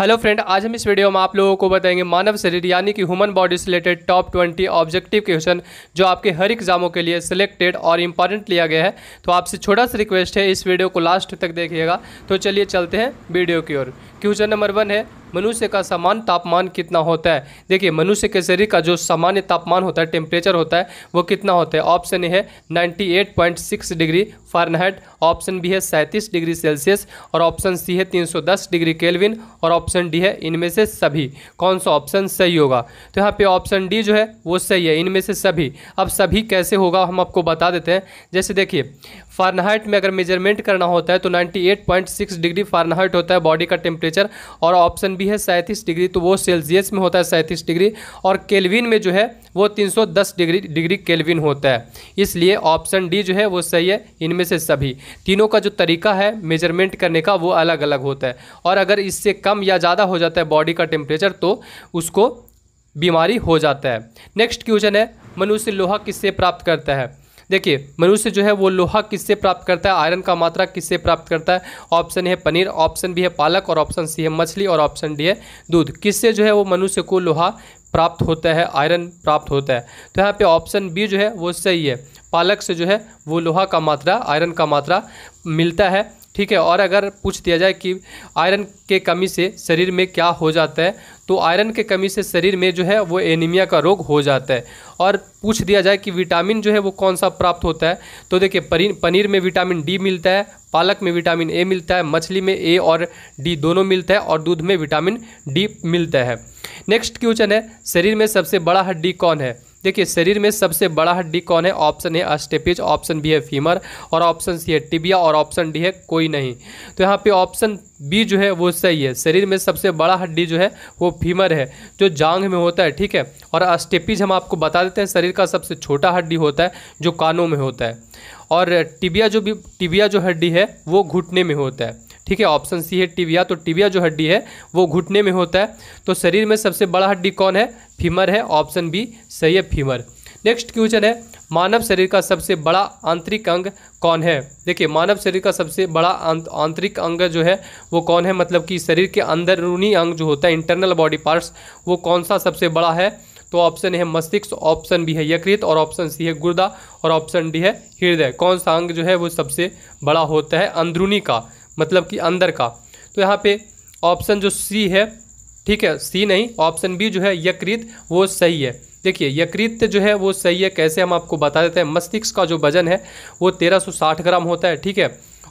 Hello friend आज हम इस वीडियो में आप लोगों को बताएंगे मानव शरीर यानी कि ह्यूमन बॉडी से related top twenty objective question जो आपके हर एग्जामों के लिए सिलेक्टेड और इम्पॉर्टेंट लिया गया है तो आपसे छोटा सा रिक्वेस्ट है इस वीडियो को लास्ट तक देखिएगा तो चलिए चलते हैं वीडियो की ओर क्वेश्चन नंबर वन है मनुष्य का सामान्य तापमान कितना होता है देखिए मनुष्य के शरीर का जो सामान्य तापमान होता है टेम्परेचर होता है वो कितना होता है ऑप्शन ए है 98.6 डिग्री फारेनहाइट ऑप्शन बी है सैंतीस डिग्री सेल्सियस और ऑप्शन सी है 310 डिग्री केल्विन और ऑप्शन डी है इनमें से सभी कौन सा ऑप्शन सही होगा तो यहाँ पे ऑप्शन डी जो है वो सही है इनमें से सभी अब सभी कैसे होगा हम आपको बता देते हैं जैसे देखिए फारनहाइट में अगर मेजरमेंट करना होता है तो 98.6 डिग्री फारनहाइट होता है बॉडी का टेम्परेचर और ऑप्शन बी है सैंतीस डिग्री तो वो सेल्सियस में होता है सैंतीस डिग्री और केल्विन में जो है वो 310 डिग्री डिग्री केल्विन होता है इसलिए ऑप्शन डी जो है वो सही है इनमें से सभी तीनों का जो तरीका है मेजरमेंट करने का वो अलग अलग होता है और अगर इससे कम या ज़्यादा हो जाता है बॉडी का टेम्परेचर तो उसको बीमारी हो जाता है नेक्स्ट क्वेश्चन है मनुष्य लोहा किससे प्राप्त करता है देखिए मनुष्य जो है वो लोहा किससे प्राप्त करता है आयरन का मात्रा किससे प्राप्त करता है ऑप्शन है पनीर ऑप्शन भी है पालक और ऑप्शन सी है मछली और ऑप्शन डी है दूध किससे जो है वो मनुष्य को लोहा प्राप्त होता है आयरन प्राप्त होता है तो यहाँ पे ऑप्शन बी जो है वो सही है पालक से जो है वो लोहा का मात्रा आयरन का मात्रा मिलता है ठीक है और अगर पूछ दिया जाए कि आयरन के कमी से शरीर में क्या हो जाता है तो आयरन के कमी से शरीर में जो है वो एनीमिया का रोग हो जाता है और पूछ दिया जाए कि विटामिन जो है वो कौन सा प्राप्त होता है तो देखिए पनीर में विटामिन डी मिलता है पालक में विटामिन ए मिलता है मछली में ए और डी दोनों मिलता है और दूध में विटामिन डी मिलता है नेक्स्ट क्वेश्चन है शरीर में सबसे बड़ा हड्डी कौन है देखिए शरीर में सबसे बड़ा हड्डी कौन है ऑप्शन है अस्टेपिज ऑप्शन बी है फीमर और ऑप्शन सी है टिबिया और ऑप्शन डी है कोई नहीं तो यहाँ पे ऑप्शन बी जो है वो सही है शरीर में सबसे बड़ा हड्डी जो है वो फीमर है जो जांघ में होता है ठीक है और अस्टेपिज हम आपको बता देते हैं शरीर का सबसे छोटा हड्डी होता है जो कानों में होता है और टिबिया जो भी टिबिया जो हड्डी है वो घुटने में होता है ठीक है ऑप्शन सी है टिबिया तो टिबिया जो हड्डी है वो घुटने में होता है तो शरीर में सबसे बड़ा हड्डी कौन है फीमर है ऑप्शन बी सही है फीमर नेक्स्ट क्वेश्चन है मानव शरीर का सबसे बड़ा आंतरिक अंग कौन है देखिए मानव शरीर का सबसे बड़ा आंतरिक अंग जो है वो कौन है मतलब कि शरीर के अंदरूनी अंग जो होता है इंटरनल बॉडी पार्ट्स वो कौन सा सबसे बड़ा है तो ऑप्शन है मस्तिष्क ऑप्शन बी है यकृत और ऑप्शन सी है गुर्दा और ऑप्शन डी है हृदय कौन सा अंग जो है वो सबसे बड़ा होता है अंदरूनी का मतलब कि अंदर का तो यहाँ पे ऑप्शन जो सी है ठीक है सी नहीं ऑप्शन बी जो है यकृत वो सही है देखिए यकृत जो है वो सही है कैसे हम आपको बता देते हैं मस्तिष्क का जो वजन है वो 1360 ग्राम होता है ठीक है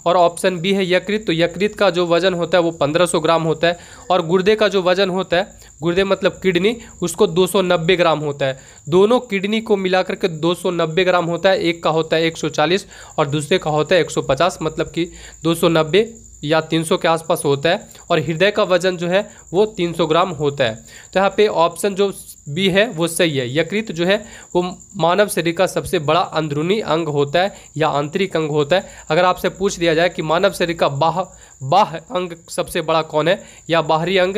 और ऑप्शन बी है यकृत तो यकृत का जो वजन होता है वो 1500 ग्राम होता है और गुर्दे का जो वजन होता है गुर्दे मतलब किडनी उसको 290 ग्राम होता है दोनों किडनी को मिलाकर के 290 ग्राम होता है एक का होता है 140 और दूसरे का होता है 150 मतलब कि 290 या 300 के आसपास होता है और हृदय का वजन जो है वो 300 ग्राम होता है तो यहाँ पे ऑप्शन जो बी है वो सही है यकृत जो है वो मानव शरीर का सबसे बड़ा अंदरूनी अंग होता है या आंतरिक अंग होता है अगर आपसे पूछ दिया जाए कि मानव शरीर का बाह बाह अंग सबसे बड़ा कौन है या बाहरी अंग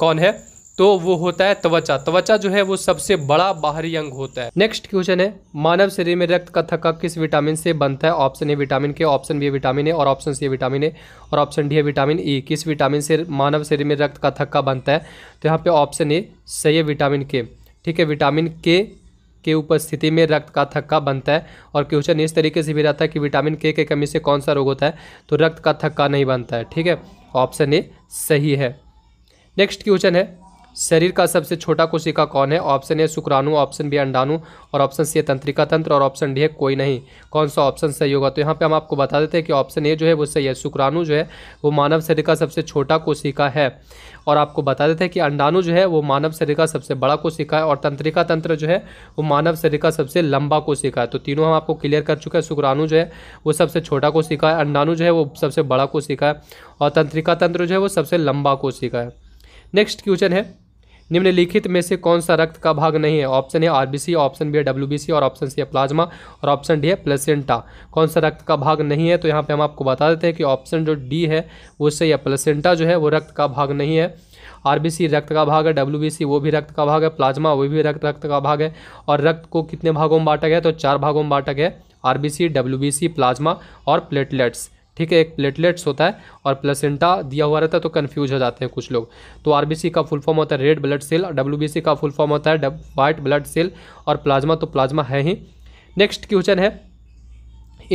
कौन है तो वो होता है त्वचा त्वचा जो है वो सबसे बड़ा बाहरी अंग होता है नेक्स्ट क्वेश्चन है मानव शरीर में रक्त का थक्का किस विटामिन से बनता है option A vitamin K option B vitamin A और ऑप्शन सी विटामिन ए और ऑप्शन डी है विटामिन ई e। किस विटामिन से मानव शरीर में रक्त का थक्का बनता है तो यहाँ पे ऑप्शन ए सही है विटामिन के ठीक है विटामिन के के उपस्थिति में रक्त का थक्का बनता है और क्वेश्चन इस तरीके से भी रहता है कि विटामिन के के कमी से कौन सा रोग होता है तो रक्त का थक्का नहीं बनता है ठीक है ऑप्शन ए सही है नेक्स्ट क्वेश्चन है शरीर का सबसे छोटा कोशिका कौन है ऑप्शन ए शुक्राणु ऑप्शन बी अंडाणु और ऑप्शन सी तंत्रिका तंत्र और ऑप्शन डी है कोई नहीं कौन सा ऑप्शन सही होगा तो यहाँ पे हम आपको बता देते हैं कि ऑप्शन ए जो है वो सही है शुक्राणु जो है वो मानव शरीर का सबसे छोटा कोशिका है और आपको बता देते हैं कि अंडाणु जो है वो मानव शरीर का सबसे बड़ा कोशिका है और तंत्रिका तंत्र जो है वो मानव शरीर का सबसे लंबा कोशिका है तो तीनों हम आपको क्लियर कर चुके हैं शुक्राणु जो है वो सबसे छोटा कोशिका है अंडाणु जो है वो सबसे बड़ा कोशिका है और तंत्रिका तंत्र जो है वो सबसे लंबा कोशिका है नेक्स्ट क्वेश्चन है निम्नलिखित में से कौन सा रक्त का भाग नहीं है option A RBC option B है डब्ल्यूबीसी और ऑप्शन सी है प्लाज्मा और ऑप्शन डी है प्लेसेंटा कौन सा रक्त का भाग नहीं है तो यहाँ पे हम आपको बता देते हैं कि ऑप्शन जो डी है वो सही है प्लेसेंटा जो है वो रक्त का भाग नहीं है आरबीसी रक्त का भाग है डब्ल्यू वो भी रक्त का भाग है प्लाज्मा वो भी रक्त रक्त का भाग है और रक्त को कितने भागों में बांटा गया तो चार भागों में बांटा गया बी सी प्लाज्मा और प्लेटलेट्स ठीक है एक प्लेटलेट्स होता है और प्लेसेंटा दिया हुआ रहता है तो कन्फ्यूज हो जाते हैं कुछ लोग तो आरबीसी का फुल फॉर्म होता है रेड ब्लड सेल और का फुल फॉर्म होता है वाइट ब्लड सेल और प्लाज्मा तो प्लाज्मा है ही नेक्स्ट क्वेश्चन है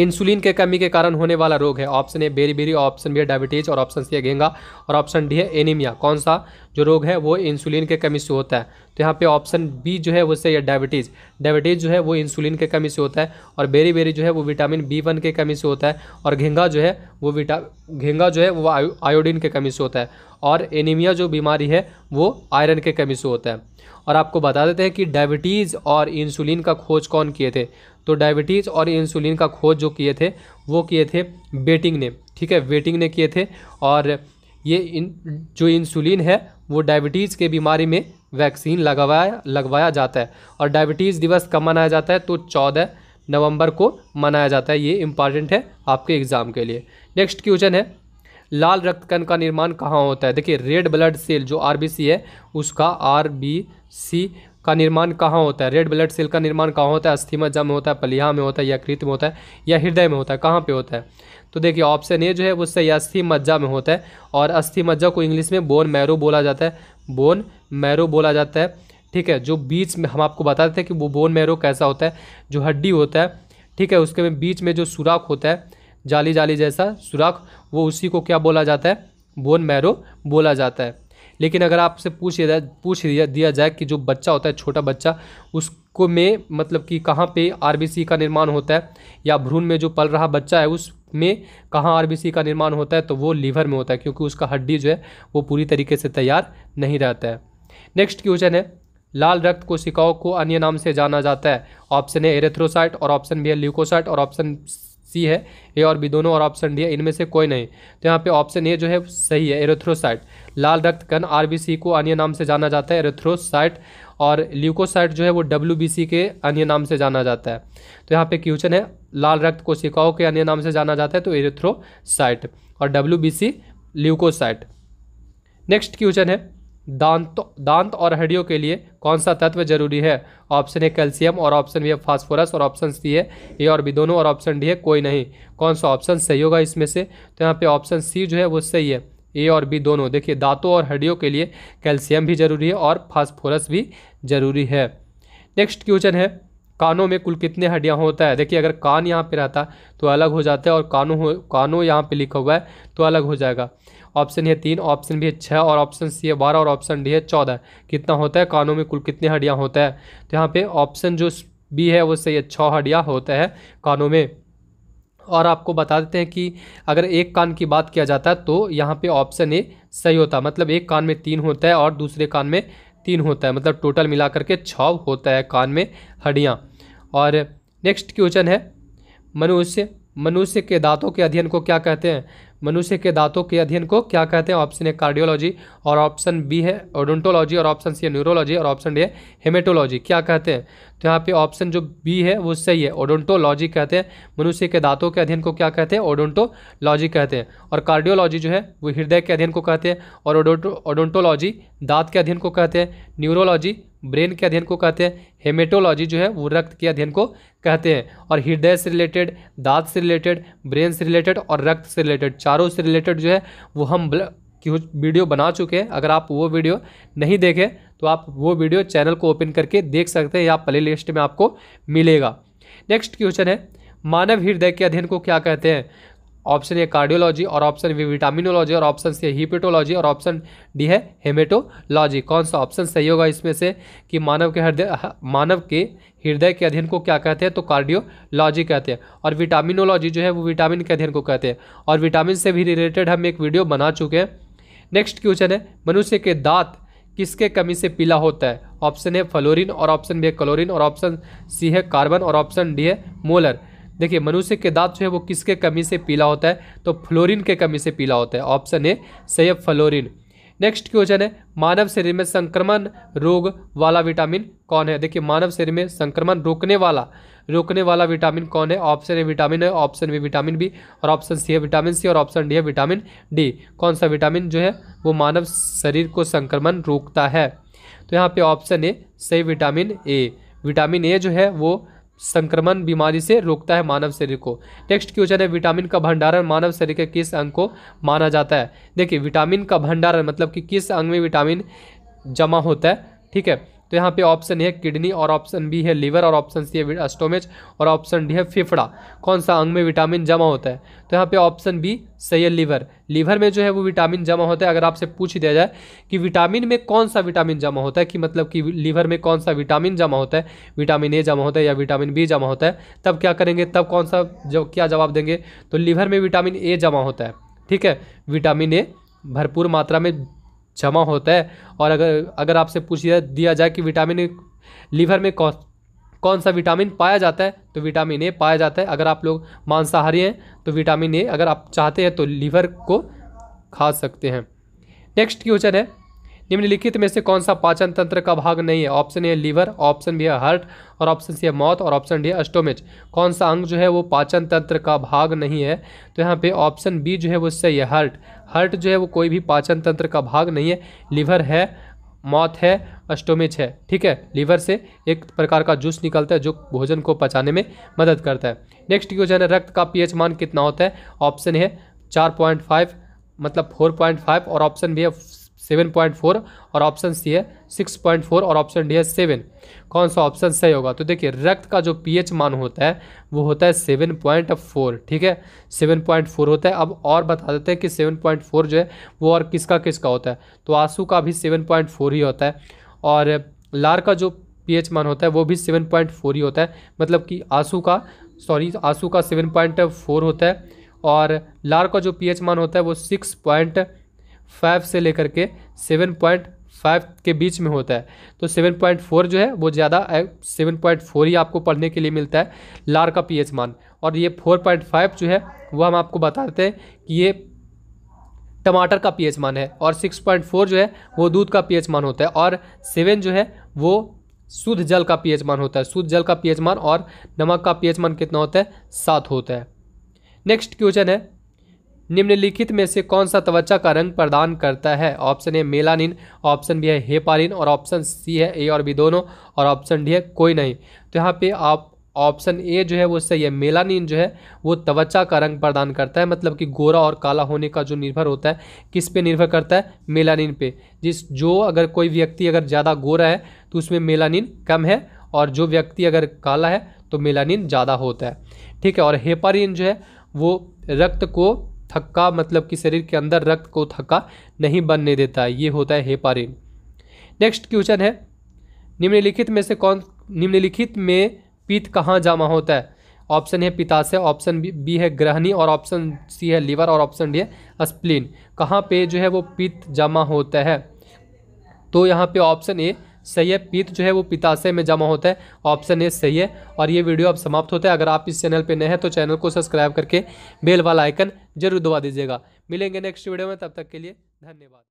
इंसुलिन के कमी के कारण होने वाला रोग है option A beriberi option B है डायबिटीज और ऑप्शन सी है गेंगा और ऑप्शन डी है एनीमिया कौन सा जो रोग है वो इंसुलिन के कमी से होता है तो यहाँ पे ऑप्शन बी जो है वो सही है डायबिटीज़ डायबिटीज़ जो है वो इंसुलिन के कमी से होता है और बेरी बेरी जो है वो विटामिन बी वन के कमी से होता है और घेंगा जो है वो विटा घेंगा जो है वो आयोडीन के कमी से होता है और एनीमिया जो बीमारी है वो आयरन के कमी से होता है और आपको बता देते हैं कि डायबिटीज़ और इंसुलिन का खोज कौन किए थे तो डायबिटीज़ और इंसुलिन का खोज जो किए थे वो किए थे बेटिंग ने ठीक है वेटिंग ने किए थे और ये इन जो इंसुलिन है वो डायबिटीज़ के बीमारी में वैक्सीन लगवाया लगवाया जाता है और डायबिटीज़ दिवस कब मनाया जाता है तो चौदह नवंबर को मनाया जाता है ये इंपॉर्टेंट है आपके एग्ज़ाम के लिए नेक्स्ट क्वेश्चन है लाल रक्त कण का निर्माण कहाँ होता है देखिए रेड ब्लड सेल जो आर है उसका आर बी सी का निर्माण कहाँ होता है रेड ब्लड सेल का निर्माण कहाँ होता है अस्थि मज्जा जम होता है पलिहा में होता है या कृत में होता है या हृदय में होता है कहाँ पे होता है तो देखिए ऑप्शन ए जो है उससे यह अस्थि मज्जा में होता है और अस्थि मज्जा को इंग्लिश में बोन मैरो बोला जाता है बोन मैरो बोला जाता है ठीक है जो बीच में हम आपको बताते हैं कि वो बोन मैरो कैसा होता है जो हड्डी होता है ठीक है उसके में बीच में जो सुराख होता है जाली जाली जैसा सुराख वो उसी को क्या बोला जाता है बोन मैरो बोला जाता है लेकिन अगर आपसे पूछ दिया जाए पूछ दिया जाए कि जो बच्चा होता है छोटा बच्चा उसको में मतलब कि कहाँ पे आरबीसी का निर्माण होता है या भ्रूण में जो पल रहा बच्चा है उसमें कहाँ आरबीसी का निर्माण होता है तो वो लीवर में होता है क्योंकि उसका हड्डी जो है वो पूरी तरीके से तैयार नहीं रहता है नेक्स्ट क्वेश्चन है लाल रक्त कोशिकाओं को अन्य नाम से जाना जाता है ऑप्शन है एरेथ्रोसाइट और ऑप्शन बी है ल्यूकोसाइट और ऑप्शन सी है ए और बी दोनों और ऑप्शन डी है इनमें से कोई नहीं तो यहाँ पे ऑप्शन ए जो है सही है एरेथ्रोसाइट लाल रक्त कण आरबीसी को अन्य नाम से जाना जाता है एरेथ्रोसाइट और ल्यूकोसाइट जो है वो डब्ल्यू के अन्य नाम से जाना जाता है तो यहाँ पे क्वेश्चन है लाल रक्त कोशिकाओं के अन्य नाम से जाना जाता है तो एरेथ्रोसाइट और डब्ल्यू ल्यूकोसाइट नेक्स्ट क्वेश्चन है दांत दांत और हड्डियों के लिए कौन सा तत्व जरूरी है ऑप्शन ए कैल्शियम और ऑप्शन बी है फास्फोरस और ऑप्शन सी है ए और बी दोनों और ऑप्शन डी है कोई नहीं कौन सा ऑप्शन सही होगा इसमें से तो यहाँ पे ऑप्शन सी जो है वो सही है ए और बी दोनों देखिए दांतों और हड्डियों के लिए कैल्शियम भी जरूरी है और फास्फोरस भी जरूरी है नेक्स्ट क्वेश्चन है कानों में कुल कितने हड्डियाँ होता है देखिए अगर कान यहाँ पर रहता तो अलग हो जाता है और कानों कानों यहाँ पर लिखा हुआ है तो अलग हो जाएगा ऑप्शन है तीन ऑप्शन भी है छः और ऑप्शन सी है बारह और ऑप्शन डी है चौदह कितना होता है कानों में कुल कितने हड्डियाँ होता है तो यहाँ पे ऑप्शन जो बी है वो सही है छः हड्डियाँ होता है कानों में और आपको बता देते हैं कि अगर एक कान की बात किया जाता है तो यहाँ पे ऑप्शन ए सही होता है मतलब एक कान में तीन होता है और दूसरे कान में तीन होता है मतलब टोटल मिला करके छ होता है कान में हड्डियाँ और नेक्स्ट क्वेश्चन है मनुष्य मनुष्य के दांतों के अध्ययन को क्या कहते हैं मनुष्य के दांतों के अध्ययन को क्या कहते हैं ऑप्शन ए कार्डियोलॉजी और ऑप्शन बी है ओडोंटोलॉजी और ऑप्शन सी है न्यूरोलॉजी और ऑप्शन डी है हेमेटोलॉजी क्या कहते हैं तो यहाँ पे ऑप्शन जो बी है वो सही है ओडोंटोलॉजी कहते हैं मनुष्य के दांतों के अध्ययन को क्या कहते हैं ओडोंटोलॉजी कहते हैं और कार्डियोलॉजी जो है वो हृदय के अध्ययन को कहते हैं और ओडोंटो ओडोंटोलॉजी दांत के अध्ययन को कहते हैं न्यूरोलॉजी ब्रेन के अध्ययन को कहते हैं हेमेटोलॉजी जो है वो रक्त के अध्ययन को कहते हैं और हृदय से रिलेटेड दांत से रिलेटेड ब्रेन से रिलेटेड और रक्त से रिलेटेड चारों से रिलेटेड जो है वो हम की वीडियो बना चुके हैं अगर आप वो वीडियो नहीं देखें तो आप वो वीडियो चैनल को ओपन करके देख सकते हैं या प्ले लिस्ट में आपको मिलेगा नेक्स्ट क्वेश्चन है मानव हृदय के अध्ययन को क्या कहते हैं ऑप्शन ए कार्डियोलॉजी और ऑप्शन बी विटामिनोलॉजी और ऑप्शन सी हिपेटोलॉजी और ऑप्शन डी है हेमेटोलॉजी कौन सा ऑप्शन सही होगा इसमें से कि मानव के हृदय मानव के हृदय के अध्ययन को क्या कहते हैं तो कार्डियोलॉजी कहते हैं और विटामिनोलॉजी जो है वो विटामिन के अध्ययन को कहते हैं और विटामिन से भी रिलेटेड हम एक वीडियो बना चुके हैं नेक्स्ट क्वेश्चन है मनुष्य के दांत किसके कमी से पीला होता है ऑप्शन है फ्लोरिन और ऑप्शन बी है क्लोरिन और ऑप्शन सी है कार्बन और ऑप्शन डी है मोलर देखिए मनुष्य के दांत जो है वो किसके कमी से पीला होता है तो फ्लोरिन के कमी से पीला होता है ऑप्शन ए सही है फ्लोरिन नेक्स्ट क्वेश्चन है मानव शरीर में संक्रमण रोग वाला विटामिन कौन है देखिए मानव शरीर में संक्रमण रोकने वाला रोकने वाला विटामिन कौन है ऑप्शन ए विटामिन है ऑप्शन बी विटामिन बी और ऑप्शन सी है विटामिन सी और ऑप्शन डी है विटामिन डी कौन सा विटामिन जो है वो मानव शरीर को संक्रमण रोकता है तो यहाँ पे ऑप्शन ए सही विटामिन ए विटामिन ए जो है वो संक्रमण बीमारी से रोकता है मानव शरीर को नेक्स्ट क्वेश्चन है विटामिन का भंडारण मानव शरीर के किस अंग को माना जाता है देखिए विटामिन का भंडारण मतलब कि किस अंग में विटामिन जमा होता है ठीक है तो यहाँ पे ऑप्शन है किडनी और ऑप्शन बी है लीवर और ऑप्शन सी है अस्टोमेज और ऑप्शन डी है फिफड़ा कौन सा अंग में विटामिन जमा होता है तो यहाँ पे ऑप्शन बी सही है लीवर लीवर में जो है वो विटामिन जमा होता है अगर आपसे पूछ दिया जाए कि विटामिन में कौन सा विटामिन जमा होता है कि मतलब कि लीवर में कौन सा विटामिन जमा होता है विटामिन ए जमा होता है या विटामिन बी जमा होता है तब क्या करेंगे तब कौन सा जो क्या जवाब देंगे तो लीवर में विटामिन ए जमा होता है ठीक है विटामिन ए भरपूर मात्रा में जमा होता है और अगर अगर आपसे पूछ दिया जाए कि विटामिन लीवर में कौन कौन सा विटामिन पाया जाता है तो विटामिन ए पाया जाता है अगर आप लोग मांसाहारी हैं तो विटामिन ए अगर आप चाहते हैं तो लीवर को खा सकते हैं नेक्स्ट क्वेश्चन है निम्नलिखित में से कौन सा पाचन तंत्र का भाग नहीं है option A liver option B है हार्ट और ऑप्शन सी है मौत और ऑप्शन डी है अस्टोमेज कौन सा अंग जो है वो पाचन तंत्र का भाग नहीं है तो यहाँ पे ऑप्शन बी जो है वो सही है हार्ट हार्ट जो है वो कोई भी पाचन तंत्र का भाग नहीं है लीवर है मौत है अस्टोमेज है ठीक है लीवर से एक प्रकार का जूस निकलता है जो भोजन को पचाने में मदद करता है नेक्स्ट क्वेश्चन है रक्त का पीएच मान कितना होता है ऑप्शन है चार पॉइंट फाइव मतलब फोर पॉइंट फाइव और ऑप्शन भी है सेवन पॉइंट फोर और ऑप्शन सी है सिक्स पॉइंट फोर और ऑप्शन डी है सेवन कौन सा ऑप्शन सही होगा तो देखिए रक्त का जो पीएच मान होता है वो होता है सेवन पॉइंट फोर ठीक है सेवन पॉइंट फोर होता है अब और बता देते हैं कि सेवन पॉइंट फोर जो है वो और किसका किसका होता है तो आंसू का भी सेवन पॉइंट फोर ही होता है और लार का जो एच मान होता है वो भी सेवन पॉइंट फोर ही होता है मतलब कि आंसू का सॉरी आंसू का सेवन पॉइंट फोर होता है और लार का जो एच मान होता है वो सिक्स पॉइंट फाइव से लेकर के सेवन पॉइंट फाइव के बीच में होता है तो सेवन पॉइंट फोर जो है वो ज़्यादा सेवन पॉइंट फोर ही आपको पढ़ने के लिए मिलता है लार का पीएच मान और ये फोर पॉइंट फाइव जो है वो हम आपको बताते हैं कि ये टमाटर का पीएच मान है और सिक्स पॉइंट फोर जो है वो दूध का पीएच मान होता है और सेवन जो है वो शुद्ध जल का पीएच मान होता है शुद्ध जल का पीएच मान और नमक का पीएच मान कितना होता है सात होता है नेक्स्ट क्वेश्चन है निम्नलिखित में से कौन सा त्वचा का रंग प्रदान करता है option A melanin option B है हेपारिन और ऑप्शन सी है ए और बी दोनों और ऑप्शन डी है कोई नहीं तो यहाँ पे आप ऑप्शन ए जो है वो सही है मेलानिन जो है वो त्वचा का रंग प्रदान करता है मतलब कि गोरा और काला होने का जो निर्भर होता है किस पे निर्भर करता है मेलानिन पे जिस जो अगर कोई व्यक्ति अगर ज़्यादा गोरा है तो उसमें मेलानिन कम है और जो व्यक्ति अगर काला है तो मेलानिन ज़्यादा होता है ठीक है और हेपारिन जो है वो रक्त को थक्का मतलब कि शरीर के अंदर रक्त को थक्का नहीं बनने देता ये होता है हेपारिन नेक्स्ट क्वेश्चन है निम्नलिखित में से कौन निम्नलिखित में पीत कहाँ जमा होता है ऑप्शन है पिताशय ऑप्शन बी है ग्रहणी और ऑप्शन सी है लीवर और ऑप्शन डी है स्प्लिन कहाँ पे जो है वो पित्त जमा होता है तो यहाँ पे ऑप्शन ए सही है पीत जो है वो पिताशय में जमा होता है ऑप्शन ए सही है और ये वीडियो अब समाप्त होता है अगर आप इस चैनल पर नए हैं तो चैनल को सब्सक्राइब करके बेल वाला आइकन जरूर दबा दीजिएगा मिलेंगे नेक्स्ट वीडियो में तब तक के लिए धन्यवाद